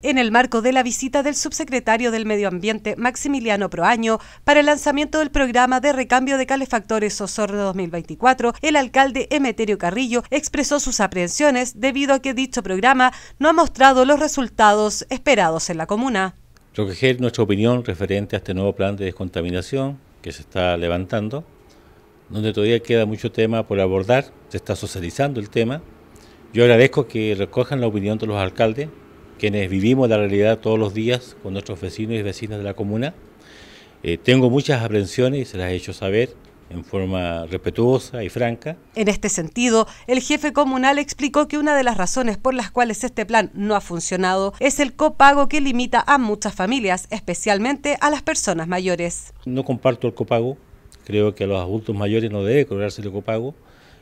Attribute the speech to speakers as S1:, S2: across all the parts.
S1: En el marco de la visita del subsecretario del Medio Ambiente, Maximiliano Proaño, para el lanzamiento del programa de recambio de calefactores Osorno 2024, el alcalde Emeterio Carrillo expresó sus aprehensiones debido a que dicho programa no ha mostrado los resultados esperados en la comuna.
S2: Recoger nuestra opinión referente a este nuevo plan de descontaminación que se está levantando, donde todavía queda mucho tema por abordar, se está socializando el tema. Yo agradezco que recojan la opinión de los alcaldes quienes vivimos la realidad todos los días con nuestros vecinos y vecinas de la comuna. Eh, tengo muchas aprensiones y se las he hecho saber en forma respetuosa y franca.
S1: En este sentido, el jefe comunal explicó que una de las razones por las cuales este plan no ha funcionado es el copago que limita a muchas familias, especialmente a las personas mayores.
S2: No comparto el copago, creo que a los adultos mayores no debe cobrarse el copago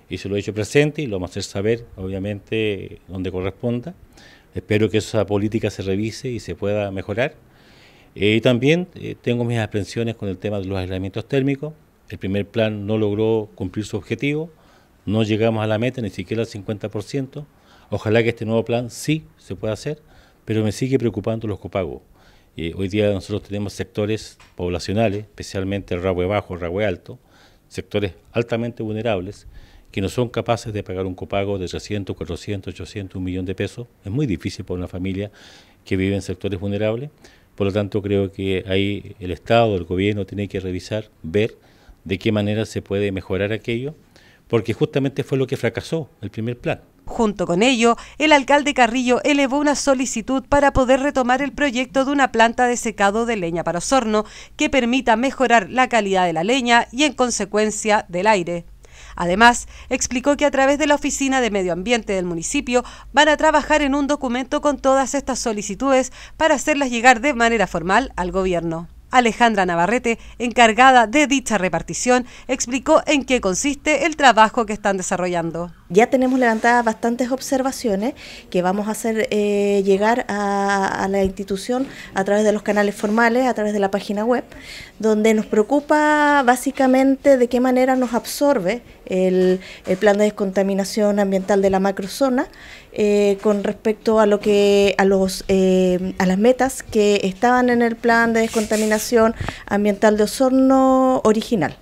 S2: y se lo he hecho presente y lo vamos a hacer saber, obviamente, donde corresponda. Espero que esa política se revise y se pueda mejorar. Eh, y también eh, tengo mis aprensiones con el tema de los aislamientos térmicos. El primer plan no logró cumplir su objetivo, no llegamos a la meta, ni siquiera al 50%. Ojalá que este nuevo plan sí se pueda hacer, pero me sigue preocupando los copagos. Eh, hoy día nosotros tenemos sectores poblacionales, especialmente el Rahue Bajo, el Alto, sectores altamente vulnerables, que no son capaces de pagar un copago de 300, 400, 800, un millón de pesos. Es muy difícil para una familia que vive en sectores vulnerables. Por lo tanto, creo que ahí el Estado, el gobierno, tiene que revisar, ver de qué manera se puede mejorar aquello, porque justamente fue lo que fracasó el primer plan.
S1: Junto con ello, el alcalde Carrillo elevó una solicitud para poder retomar el proyecto de una planta de secado de leña para Osorno que permita mejorar la calidad de la leña y en consecuencia del aire. Además, explicó que a través de la Oficina de Medio Ambiente del municipio van a trabajar en un documento con todas estas solicitudes para hacerlas llegar de manera formal al gobierno. Alejandra Navarrete, encargada de dicha repartición, explicó en qué consiste el trabajo que están desarrollando.
S3: Ya tenemos levantadas bastantes observaciones que vamos a hacer eh, llegar a, la institución a través de los canales formales, a través de la página web, donde nos preocupa básicamente de qué manera nos absorbe el, plan de descontaminación ambiental de la macrozona eh, con respecto a lo que a los eh, a las metas que estaban en el plan de descontaminación ambiental de Osorno original.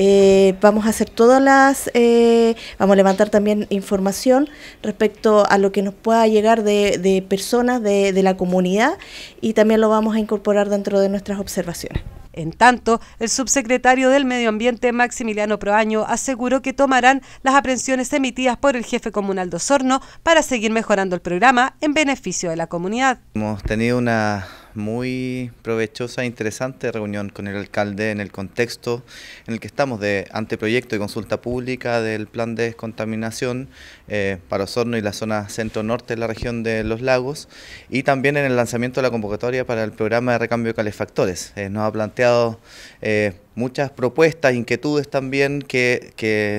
S3: Eh, vamos a hacer todas las, eh, vamos a levantar también información respecto a lo que nos pueda llegar de, personas de, la comunidad y también lo vamos a incorporar dentro de nuestras observaciones. En tanto, el
S1: subsecretario del Medio Ambiente, Maximiliano Proaño, aseguró que tomarán las aprensiones emitidas por el jefe comunal de Osorno para seguir mejorando el programa en beneficio de la comunidad.
S4: Hemos tenido una muy provechosa e interesante reunión con el alcalde en el contexto en el que estamos de anteproyecto y consulta pública del plan de descontaminación eh, para Osorno y la zona centro-norte de la región de Los Lagos y también en el lanzamiento de la convocatoria para el programa de recambio de calefactores. Eh, nos ha planteado... Eh, muchas propuestas, inquietudes también que,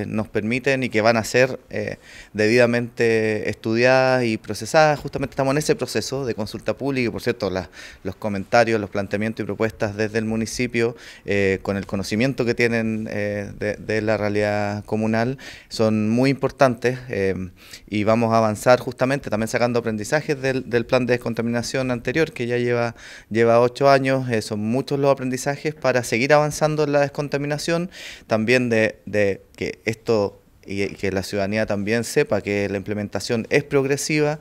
S4: nos permiten y que van a ser eh, debidamente estudiadas y procesadas. Justamente estamos en ese proceso de consulta pública y por cierto los comentarios, los planteamientos y propuestas desde el municipio eh, con el conocimiento que tienen eh, de, la realidad comunal son muy importantes y vamos a avanzar justamente también sacando aprendizajes del, del, plan de descontaminación anterior que ya lleva, lleva ocho años, son muchos los aprendizajes para seguir avanzando la descontaminación, también de, que esto y que la ciudadanía también sepa que la implementación es progresiva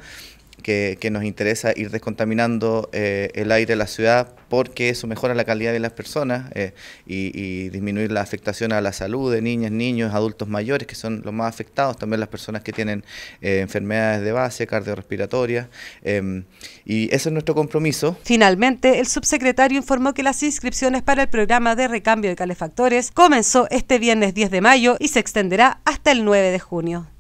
S4: que, nos interesa ir descontaminando eh, el aire de la ciudad porque eso mejora la calidad de las personas eh, y, disminuir la afectación a la salud de niñas, niños, adultos mayores, que son los más afectados, también las personas que tienen eh, enfermedades de base, cardiorrespiratorias, y ese es nuestro compromiso.
S1: Finalmente, el subsecretario informó que las
S4: inscripciones para el programa de recambio
S1: de calefactores comenzó este viernes 10 de mayo y se extenderá hasta el 9 de junio.